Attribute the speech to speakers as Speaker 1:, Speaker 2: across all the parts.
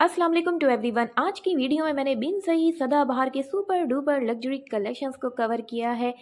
Speaker 1: अस्सलाम वालेकुम to everyone आज की वीडियो में मैंने बिन सही सदाबहार के सुपर डुपर लग्जरी कलेक्शंस को कवर किया है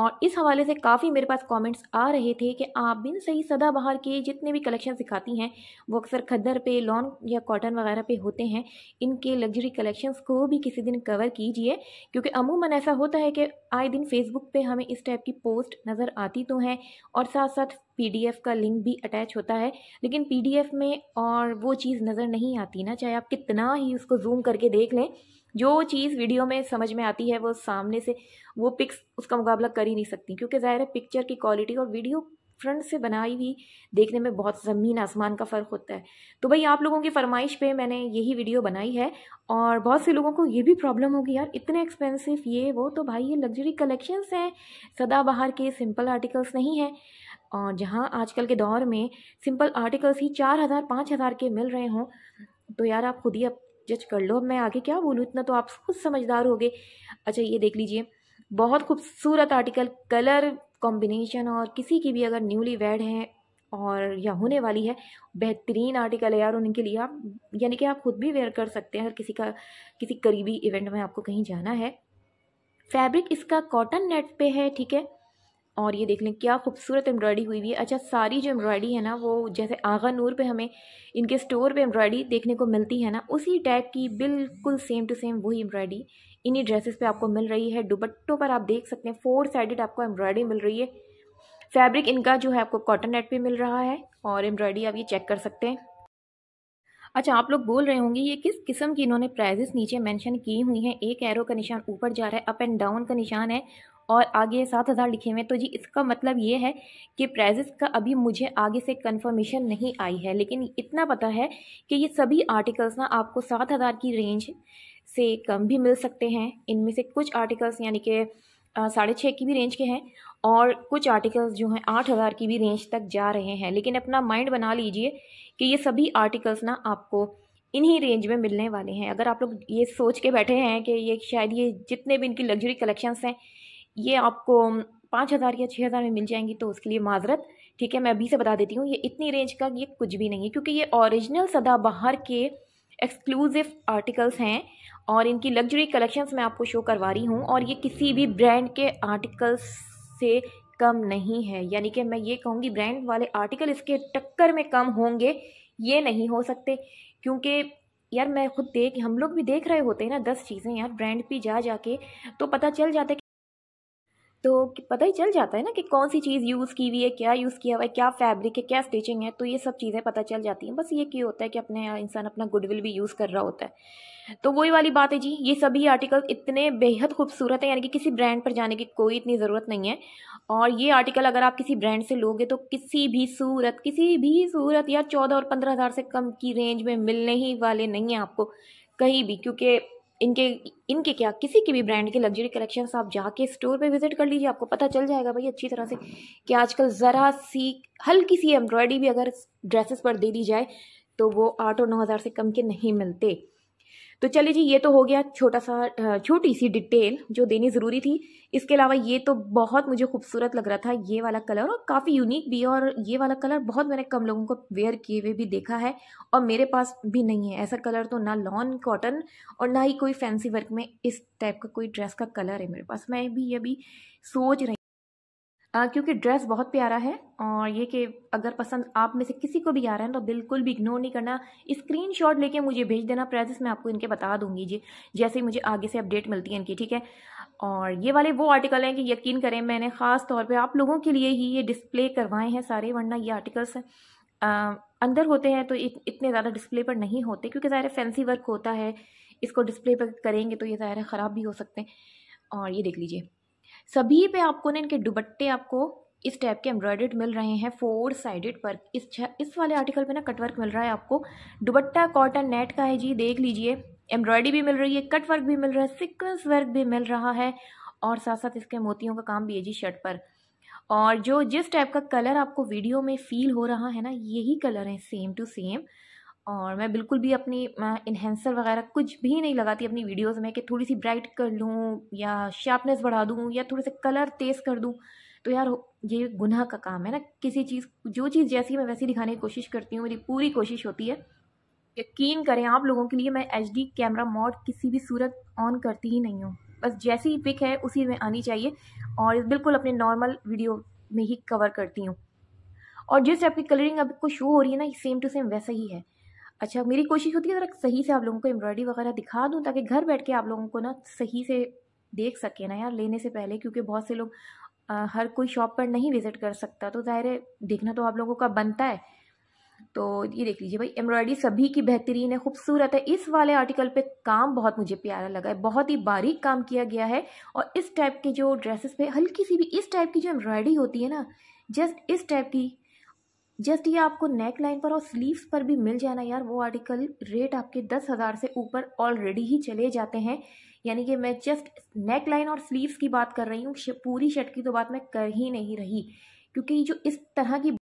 Speaker 1: और इस हवाले से काफ़ी मेरे पास कमेंट्स आ रहे थे कि आप बिन सही सदाबहार के जितने भी कलेक्शन दिखाती हैं वो अक्सर खद्दर पे लॉन या कॉटन वगैरह पे होते हैं इनके लग्जरी कलेक्शंस को भी किसी दिन कवर कीजिए क्योंकि अमूमन ऐसा होता है कि आए दिन फेसबुक पर हमें इस टाइप की पोस्ट नज़र आती तो हैं और साथ साथ पीडीएफ का लिंक भी अटैच होता है लेकिन पीडीएफ में और वो चीज़ नज़र नहीं आती ना चाहे आप कितना ही उसको जूम करके देख लें जो चीज़ वीडियो में समझ में आती है वो सामने से वो पिक्स उसका मुकाबला कर ही नहीं सकती क्योंकि ज़ाहिर है पिक्चर की क्वालिटी और वीडियो फ्रंट से बनाई हुई देखने में बहुत ज़मीन आसमान का फ़र्क होता है तो भाई आप लोगों की फरमाइश पे मैंने यही वीडियो बनाई है और बहुत से लोगों को ये भी प्रॉब्लम होगी यार इतने एक्सपेंसिव ये वो तो भाई ये लग्जरी कलेक्शंस हैं सदाबहार के सिंपल आर्टिकल्स नहीं हैं और जहाँ आजकल के दौर में सिंपल आर्टिकल्स ही चार हज़ार पाँच हज़ार के मिल रहे हों तो यार आप खुद ही अब जज कर लो अब मैं आगे क्या बोलूँ इतना तो आप खुद समझदार हो गए अच्छा ये देख लीजिए बहुत खूबसूरत आर्टिकल कलर कॉम्बिनेशन और किसी की भी अगर न्यूली वेड है और या होने वाली है बेहतरीन आर्टिकल है यार उनके लिए आप यानी कि आप खुद भी वेयर कर सकते हैं अगर किसी का किसी करीबी इवेंट में आपको कहीं जाना है फैब्रिक इसका कॉटन नेट पे है ठीक है और ये देख लें क्या खूबसूरत एम्ब्रॉयडरी हुई हुई है अच्छा सारी जो एम्ब्रॉयडरी है ना वो जैसे आगा नूर पे हमें इनके स्टोर पे एम्ब्रॉयडरी देखने को मिलती है ना उसी टाइप की बिल्कुल सेम टू सेम वही एम्ब्रॉयडरी इन्हीं ड्रेसेस पे आपको मिल रही है दुपट्टों पर आप देख सकते हैं फोर साइडेड आपको एम्ब्रॉयडरी मिल रही है फैब्रिक इनका जो है आपको कॉटन नेट पर मिल रहा है और एम्ब्रॉयडरी आप ये चेक कर सकते हैं अच्छा आप लोग बोल रहे होंगे ये किस किस्म की इन्होंने प्राइजेस नीचे मेंशन की हुई हैं एक एरो का निशान ऊपर जा रहा है अप एंड डाउन का निशान है और आगे सात हज़ार लिखे हुए हैं तो जी इसका मतलब ये है कि प्राइजेस का अभी मुझे आगे से कंफर्मेशन नहीं आई है लेकिन इतना पता है कि ये सभी आर्टिकल्स ना आपको सात हज़ार की रेंज से कम भी मिल सकते हैं इनमें से कुछ आर्टिकल्स यानी कि साढ़े छः की भी रेंज के हैं और कुछ आर्टिकल्स जो हैं आठ हज़ार की भी रेंज तक जा रहे हैं लेकिन अपना माइंड बना लीजिए कि ये सभी आर्टिकल्स ना आपको इन्हीं रेंज में मिलने वाले हैं अगर आप लोग ये सोच के बैठे हैं कि ये शायद ये जितने भी इनकी लग्जरी कलेक्शंस हैं ये आपको पाँच हज़ार या छः हज़ार में मिल जाएंगी तो उसके लिए माजरत ठीक है मैं अभी से बता देती हूँ ये इतनी रेंज का ये कुछ भी नहीं है क्योंकि ये ओरिजिनल सदाबहार के एक्सक्लूसिव आर्टिकल्स हैं और इनकी लग्जरी कलेक्शंस मैं आपको शो करवा रही हूँ और ये किसी भी ब्रांड के आर्टिकल्स से कम नहीं है यानी कि मैं ये कहूँगी ब्रांड वाले आर्टिकल इसके टक्कर में कम होंगे ये नहीं हो सकते क्योंकि यार मैं खुद देख हम लोग भी देख रहे होते हैं ना दस चीज़ें यार ब्रांड पे जा जाके तो पता चल जाता है तो पता ही चल जाता है ना कि कौन सी चीज़ यूज़ की हुई है क्या यूज़ किया हुआ है क्या फैब्रिक है क्या स्टिचिंग है तो ये सब चीज़ें पता चल जाती हैं बस ये क्यों होता है कि अपने इंसान अपना गुडविल भी यूज़ कर रहा होता है तो वही वाली बात है जी ये सभी आर्टिकल इतने बेहद खूबसूरत हैं यानी कि किसी ब्रांड पर जाने की कोई इतनी ज़रूरत नहीं है और ये आर्टिकल अगर आप किसी ब्रांड से लोगे तो किसी भी सूरत किसी भी सूरत या चौदह और पंद्रह हज़ार से कम की रेंज में मिलने ही वाले नहीं हैं आपको कहीं भी क्योंकि इनके इनके क्या किसी के भी ब्रांड के लग्जरी कलेक्शंस आप जाके स्टोर पे विज़िट कर लीजिए आपको पता चल जाएगा भाई अच्छी तरह से कि आजकल ज़रा सी हल्की सी एम्ब्रॉयडरी भी अगर ड्रेसेस पर दे दी जाए तो वो आठ और नौ हज़ार से कम के नहीं मिलते तो चलिए जी ये तो हो गया छोटा सा छोटी सी डिटेल जो देनी ज़रूरी थी इसके अलावा ये तो बहुत मुझे खूबसूरत लग रहा था ये वाला कलर और काफ़ी यूनिक भी है और ये वाला कलर बहुत मैंने कम लोगों को वेयर किए हुए भी देखा है और मेरे पास भी नहीं है ऐसा कलर तो ना लॉन कॉटन और ना ही कोई फैंसी वर्क में इस टाइप का कोई ड्रेस का कलर है मेरे पास मैं भी अभी सोच रही क्योंकि ड्रेस बहुत प्यारा है और ये कि अगर पसंद आप में से किसी को भी आ रहा है तो बिल्कुल भी इग्नोर नहीं करना स्क्रीन शॉट लेके मुझे भेज देना प्राइजेस मैं आपको इनके बता दूंगी जी जैसे ही मुझे आगे से अपडेट मिलती है इनकी ठीक है और ये वाले वो आर्टिकल हैं कि यकीन करें मैंने ख़ास तौर पर आप लोगों के लिए ही ये डिस्प्ले करवाए हैं सारे वरना ये आर्टिकल्स अंदर होते हैं तो इतने ज़्यादा डिस्प्ले पर नहीं होते क्योंकि ज़ाहिर फैंसी वर्क होता है इसको डिस्प्ले पर करेंगे तो ये ज़ाहिर ख़राब भी हो सकते हैं और ये देख लीजिए सभी पे आपको ना इनके दुबट्टे आपको इस टाइप के एम्ब्रॉयडर्ड मिल रहे हैं फोर साइडेड वर्क इस इस वाले आर्टिकल पे ना कटवर्क मिल रहा है आपको दुबट्टा कॉटन नेट का है जी देख लीजिए एम्ब्रॉयडरी भी मिल रही है कट वर्क भी मिल रहा है सिक्वेंस वर्क भी मिल रहा है और साथ साथ इसके मोतियों का काम भी है जी शर्ट पर और जो जिस टाइप का कलर आपको वीडियो में फील हो रहा है ना यही कलर है सेम टू सेम और मैं बिल्कुल भी अपनी इन्हेंसर वगैरह कुछ भी नहीं लगाती अपनी वीडियोस में कि थोड़ी सी ब्राइट कर लूँ या शार्पनेस बढ़ा दूँ या थोड़े से कलर तेज़ कर दूँ तो यार ये गुनाह का काम है ना किसी चीज़ जो चीज़ जैसी मैं वैसी दिखाने की कोशिश करती हूँ मेरी पूरी कोशिश होती है यकीन करें आप लोगों के लिए मैं एच कैमरा मॉड किसी भी सूरत ऑन करती ही नहीं हूँ बस जैसी पिक है उसी में आनी चाहिए और बिल्कुल अपने नॉर्मल वीडियो में ही कवर करती हूँ और जिस टाइप की कलरिंग आपको शो हो रही है ना सेम टू सेम वैसा ही है अच्छा मेरी कोशिश होती है ज़रा सही से आप लोगों को एम्ब्रॉयडरी वगैरह दिखा दूँ ताकि घर बैठ के आप लोगों को ना सही से देख सके ना यार लेने से पहले क्योंकि बहुत से लोग आ, हर कोई शॉप पर नहीं विज़िट कर सकता तो ज़ाहिर है देखना तो आप लोगों का बनता है तो ये देख लीजिए भाई एम्ब्रॉयडरी सभी की बेहतरीन है खूबसूरत है इस वाले आर्टिकल पे काम बहुत मुझे प्यारा लगा है बहुत ही बारीक काम किया गया है और इस टाइप के जो ड्रेसेस पे हल्की सी भी इस टाइप की जो एम्ब्रॉयडरी होती है ना जस्ट इस टाइप की जस्ट ये आपको नेक लाइन पर और स्लीव्स पर भी मिल जाना यार वो आर्टिकल रेट आपके दस हज़ार से ऊपर ऑलरेडी ही चले जाते हैं यानी कि मैं जस्ट नेक लाइन और स्लीव्स की बात कर रही हूँ पूरी शर्ट की तो बात मैं कर ही नहीं रही क्योंकि जो इस तरह की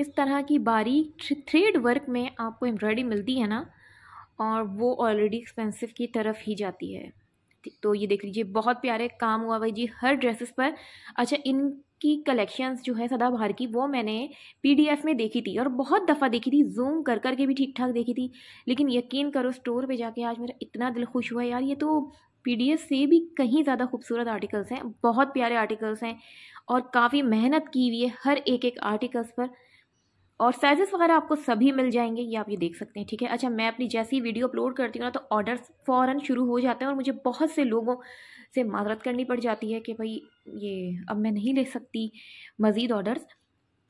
Speaker 1: इस तरह की बारी थ्रेड वर्क में आपको एम्ब्रॉयडरी मिलती है ना और वो ऑलरेडी एक्सपेंसिव की तरफ ही जाती है तो ये देख लीजिए बहुत प्यारे काम हुआ भाई जी हर ड्रेसेस पर अच्छा इन की कलेक्शंस जो है सदाबहार की वो मैंने पीडीएफ में देखी थी और बहुत दफ़ा देखी थी जूम कर कर के भी ठीक ठाक देखी थी लेकिन यकीन करो स्टोर पे जाके आज मेरा इतना दिल खुश हुआ यार ये तो पीडीएफ से भी कहीं ज़्यादा खूबसूरत आर्टिकल्स हैं बहुत प्यारे आर्टिकल्स हैं और काफ़ी मेहनत की हुई है हर एक एक आर्टिकल्स पर और साइज़ वगैरह आपको सभी मिल जाएंगे ये आप ये देख सकते हैं ठीक है अच्छा मैं अपनी जैसी वीडियो अपलोड करती हूँ ना तो ऑर्डर्स फ़ौरन शुरू हो जाते हैं और मुझे बहुत से लोगों से मदद करनी पड़ जाती है कि भाई ये अब मैं नहीं ले सकती मज़ीद ऑर्डर्स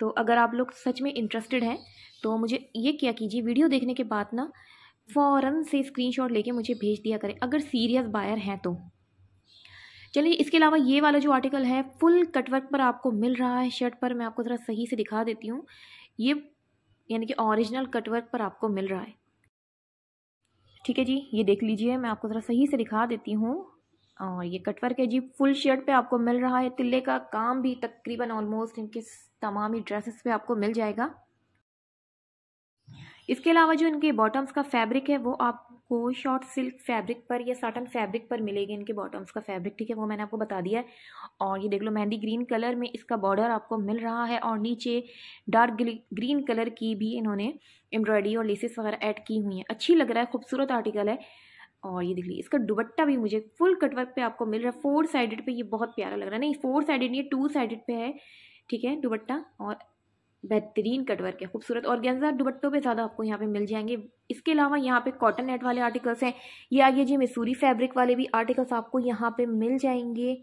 Speaker 1: तो अगर आप लोग सच में इंटरेस्टेड हैं तो मुझे ये क्या कीजिए वीडियो देखने के बाद ना फ़ौर से स्क्रीनशॉट लेके मुझे भेज दिया करें अगर सीरियस बायर हैं तो चलिए इसके अलावा ये वाला जो आर्टिकल है फुल कटवर्क पर आपको मिल रहा है शर्ट पर मैं आपको ज़रा सही से दिखा देती हूँ ये यानी कि ओरिजिनल कटवर्क पर आपको मिल रहा है ठीक है जी ये देख लीजिए मैं आपको ज़रा सही से दिखा देती हूँ और ये कटवर्क है जी फुल शर्ट पे आपको मिल रहा है तिल्ले का काम भी तकरीबन ऑलमोस्ट इनके तमाम ही ड्रेसेस पे आपको मिल जाएगा इसके अलावा जो इनके बॉटम्स का फैब्रिक है वो आप आपको शॉर्ट सिल्क फैब्रिक पर या साटन फैब्रिक पर मिलेगी इनके बॉटम्स का फैब्रिक ठीक है वो मैंने आपको बता दिया है और ये देख लो मेहंदी ग्रीन कलर में इसका बॉर्डर आपको मिल रहा है और नीचे डार्क ग्रीन कलर की भी इन्होंने एम्ब्रॉयडरी और लेसेस वगैरह ऐड की हुई हैं अच्छी लग रहा है खूबसूरत आर्टिकल है और ये देख लीजिए इसका दुबट्टा भी मुझे फुल कटवर्क पर आपको मिल रहा है फोर साइडेड पर ये बहुत प्यारा लग रहा है नहीं फोर साइडेड नहीं टू साइडेड पर है ठीक है दुबट्टा और बेहतरीन कटवर्क है खूबसूरत और गेंजा दुबट्टों पे ज़्यादा आपको यहाँ पे मिल जाएंगे इसके अलावा यहाँ पे कॉटन नेट वाले आर्टिकल्स हैं ये आइए जी मसूरी फैब्रिक वाले भी आर्टिकल्स आपको यहाँ पे मिल जाएंगे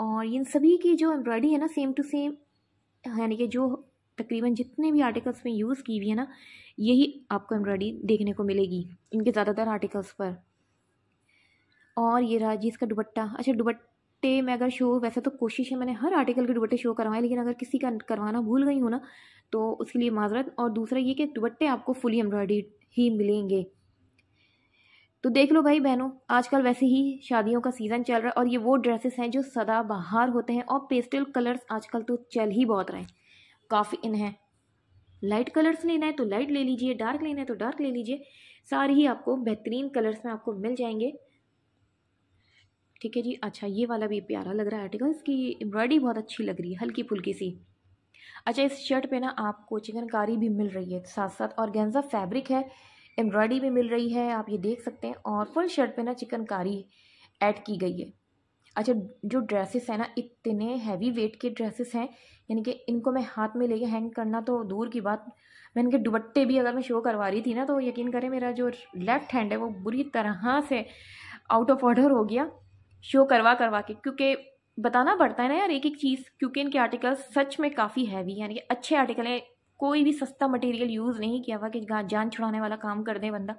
Speaker 1: और इन सभी की जो एम्ब्रॉयडरी है ना सेम टू सेम यानी कि जो तकरीबन जितने भी आर्टिकल्स में यूज़ की हुई है ना यही आपको एम्ब्रॉयडरी देखने को मिलेगी इनके ज़्यादातर आर्टिकल्स पर और ये रहा जी इसका दुबट्टा अच्छा दुबट दुपट्टे में अगर शो वैसे तो कोशिश है मैंने हर आर्टिकल के दुपट्टे शो करवाए लेकिन अगर किसी का करवाना भूल गई हूँ ना तो उसके लिए माजरत और दूसरा ये कि दुपट्टे आपको फुली एम्ब्रॉयडरी ही मिलेंगे तो देख लो भाई बहनों आजकल वैसे ही शादियों का सीज़न चल रहा है और ये वो ड्रेसेस हैं जो सदा बहार होते हैं और पेस्टल कलर्स आजकल तो चल ही बहुत रहे हैं काफ़ी इन हैं लाइट कलर्स लेना है तो लाइट ले लीजिए डार्क लेना है तो डार्क ले लीजिए सारे ही आपको बेहतरीन कलर्स में आपको मिल जाएंगे ठीक है जी अच्छा ये वाला भी प्यारा लग रहा है आर्टिकल इसकी एम्ब्रॉयडरी बहुत अच्छी लग रही है हल्की फुल्की सी अच्छा इस शर्ट पे ना आपको चिकनकारी भी मिल रही है साथ साथ और गेंजा फैब्रिक है एम्ब्रॉयडरी भी मिल रही है आप ये देख सकते हैं और फुल शर्ट पे ना चिकनकारी ऐड की गई है अच्छा जो ड्रेसेस हैं ना इतने हैवी वेट के ड्रेसेस हैं यानी कि इनको मैं हाथ में लेके हैंग करना तो दूर की बात मैं इनके दुपट्टे भी अगर मैं शो करवा रही थी ना तो यकीन करें मेरा जो लेफ़्ट हैंड है वो बुरी तरह से आउट ऑफ ऑर्डर हो गया शो करवा करवा के क्योंकि बताना पड़ता है ना यार एक एक चीज़ क्योंकि इनके आर्टिकल सच में काफ़ी हैवी यानी कि अच्छे आर्टिकल हैं कोई भी सस्ता मटेरियल यूज़ नहीं किया हुआ कि जान छुड़ाने वाला काम कर दें बंदा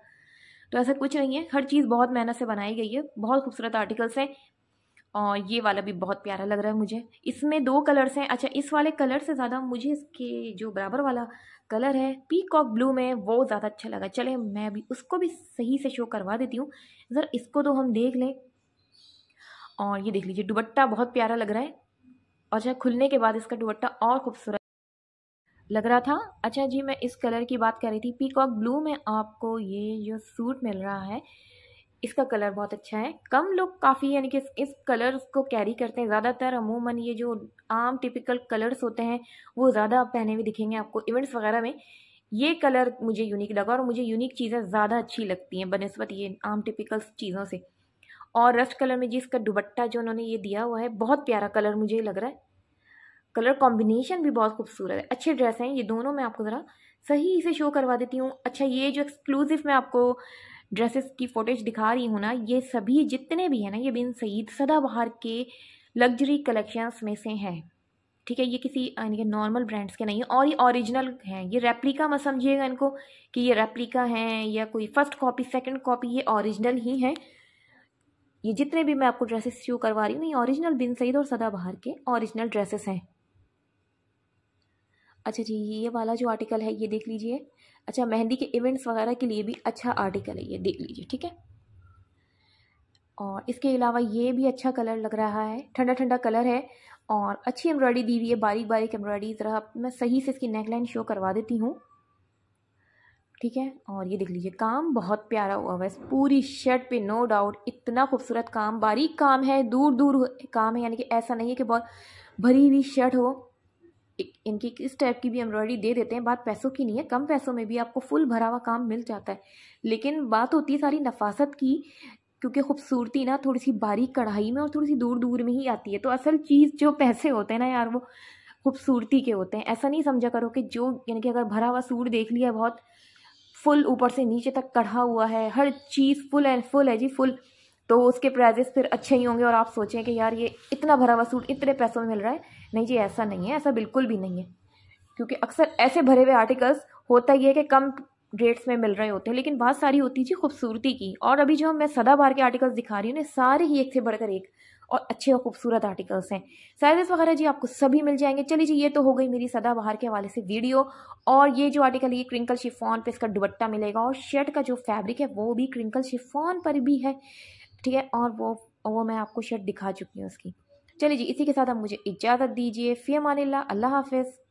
Speaker 1: तो ऐसा कुछ नहीं है हर चीज़ बहुत मेहनत से बनाई गई है बहुत खूबसूरत आर्टिकल्स हैं और ये वाला भी बहुत प्यारा लग रहा है मुझे इसमें दो कलर्स हैं अच्छा इस वाले कलर से ज़्यादा मुझे इसके जो बराबर वाला कलर है पीकॉक ब्लू में वो ज़्यादा अच्छा लगा चले मैं भी उसको भी सही से शो करवा देती हूँ ज़रा इसको तो हम देख लें और ये देख लीजिए दुबट्टा बहुत प्यारा लग रहा है और अच्छा खुलने के बाद इसका दुबट्टा और खूबसूरत लग रहा था अच्छा जी मैं इस कलर की बात कर रही थी पीकॉक ब्लू में आपको ये जो सूट मिल रहा है इसका कलर बहुत अच्छा है कम लोग काफ़ी यानी कि इस कलर को कैरी करते हैं ज़्यादातर अमूमन ये जो आम टिपिकल कलर्स होते हैं वो ज़्यादा पहने हुए दिखेंगे आपको इवेंट्स वगैरह में ये कलर मुझे यूनिक लगा और मुझे यूनिक चीज़ें ज़्यादा अच्छी लगती हैं बनस्बत ये आम टिपिकल चीज़ों से और रस्ट कलर में जी इसका दुबट्टा जो उन्होंने ये दिया हुआ है बहुत प्यारा कलर मुझे लग रहा है कलर कॉम्बिनेशन भी बहुत खूबसूरत है अच्छे ड्रेस हैं ये दोनों मैं आपको ज़रा सही से शो करवा देती हूँ अच्छा ये जो एक्सक्लूसिव मैं आपको ड्रेसेस की फ़ोटेज दिखा रही हूँ ना ये सभी जितने भी हैं ना ये बिन सईद सदाबहार के लग्जरी कलेक्शंस में से हैं ठीक है ये किसी यानी कि नॉर्मल ब्रांड्स के नहीं है और ये ओरिजिनल हैं ये रेप्लिका मत समझिएगा इनको कि ये रेप्लिका हैं या कोई फर्स्ट कॉपी सेकंड कॉपी ये ओरिजिनल ही हैं ये जितने भी मैं आपको ड्रेसेस शो करवा रही हूँ ये ओरिजिनल बिन सईद और सदाबहार के ओरिजिनल ड्रेसेस हैं अच्छा जी ये वाला जो आर्टिकल है ये देख लीजिए अच्छा मेहंदी के इवेंट्स वगैरह के लिए भी अच्छा आर्टिकल है ये देख लीजिए ठीक है और इसके अलावा ये भी अच्छा कलर लग रहा है ठंडा ठंडा कलर है और अच्छी एम्ब्रॉयडरी दी हुई है बारीक बारीक एम्ब्रॉयडरी ज़रा मैं सही से इसकी नेकलाइन शो करवा देती हूँ ठीक है और ये देख लीजिए काम बहुत प्यारा हुआ हुआ है पूरी शर्ट पे नो डाउट इतना खूबसूरत काम बारीक काम है दूर दूर काम है यानी कि ऐसा नहीं है कि बहुत भरी हुई शर्ट हो इनकी किस टाइप की भी एम्ब्रॉयडरी दे देते हैं बात पैसों की नहीं है कम पैसों में भी आपको फुल भरा हुआ काम मिल जाता है लेकिन बात होती है सारी नफासत की क्योंकि खूबसूरती ना थोड़ी सी बारीक कढ़ाई में और थोड़ी सी दूर दूर में ही आती है तो असल चीज़ जो पैसे होते हैं ना यार वो खूबसूरती के होते हैं ऐसा नहीं समझा करो कि जो यानी कि अगर भरा हुआ सूट देख लिया बहुत फुल ऊपर से नीचे तक कढ़ा हुआ है हर चीज़ फुल एंड फुल है जी फुल तो उसके प्राइजेस फिर अच्छे ही होंगे और आप सोचें कि यार ये इतना भरा हुआ सूट इतने पैसों में मिल रहा है नहीं जी ऐसा नहीं है ऐसा बिल्कुल भी नहीं है क्योंकि अक्सर ऐसे भरे हुए आर्टिकल्स होता ही है कि कम रेट्स में मिल रहे होते हैं लेकिन बात सारी होती है जी खूबसूरती की और अभी जो मैं बार के आर्टिकल्स दिखा रही हूँ ना सारे ही एक से बढ़कर एक और अच्छे और खूबसूरत आर्टिकल्स हैं साइजेस वगैरह जी आपको सभी मिल जाएंगे चलिए जी ये तो हो गई मेरी सदाबहार के हवाले से वीडियो और ये जो आर्टिकल है ये क्रिंकल शिफॉन पे इसका दुबट्टा मिलेगा और शर्ट का जो फैब्रिक है वो भी क्रिंकल शिफॉन पर भी है ठीक है और वो वो मैं आपको शर्ट दिखा चुकी हूँ उसकी चलिए जी इसी के साथ आप मुझे इजाज़त दीजिए फ़ियमान अल्लाह हाफिज़